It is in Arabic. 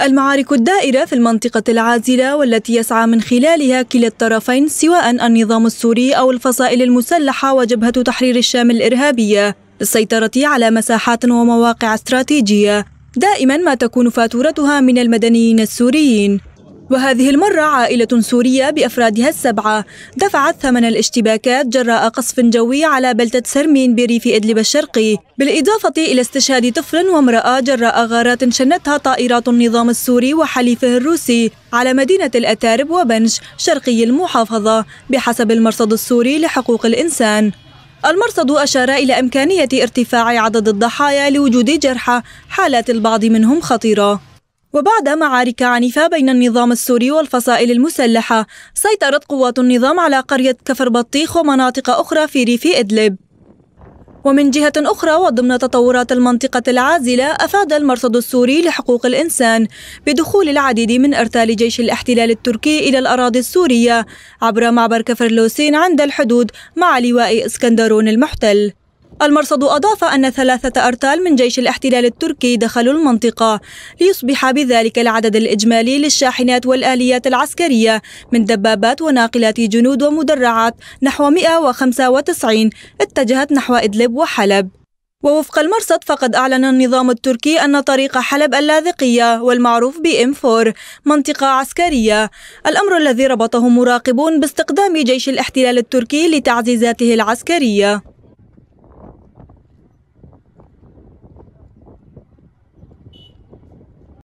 المعارك الدائرة في المنطقة العازلة والتي يسعى من خلالها كلا الطرفين سواء النظام السوري أو الفصائل المسلحة وجبهة تحرير الشام الإرهابية للسيطرة على مساحات ومواقع استراتيجية دائما ما تكون فاتورتها من المدنيين السوريين وهذه المرة عائلة سورية بأفرادها السبعة دفعت ثمن الاشتباكات جراء قصف جوي على بلدة سرمين بريف إدلب الشرقي بالإضافة إلى استشهاد طفل وامرأة جراء غارات شنتها طائرات النظام السوري وحليفه الروسي على مدينة الأتارب وبنج شرقي المحافظة بحسب المرصد السوري لحقوق الإنسان المرصد أشار إلى إمكانية ارتفاع عدد الضحايا لوجود جرحى حالات البعض منهم خطيرة وبعد معارك عنيفة بين النظام السوري والفصائل المسلحة سيطرت قوات النظام على قرية كفر بطيخ ومناطق أخرى في ريف إدلب ومن جهة أخرى وضمن تطورات المنطقة العازلة أفاد المرصد السوري لحقوق الإنسان بدخول العديد من أرتال جيش الاحتلال التركي إلى الأراضي السورية عبر معبر كفر لوسين عند الحدود مع لواء إسكندرون المحتل المرصد أضاف أن ثلاثة أرتال من جيش الاحتلال التركي دخلوا المنطقة ليصبح بذلك العدد الإجمالي للشاحنات والآليات العسكرية من دبابات وناقلات جنود ومدرعات نحو 195 اتجهت نحو إدلب وحلب ووفق المرصد فقد أعلن النظام التركي أن طريق حلب اللاذقية والمعروف بإم 4 منطقة عسكرية الأمر الذي ربطه مراقبون باستقدام جيش الاحتلال التركي لتعزيزاته العسكرية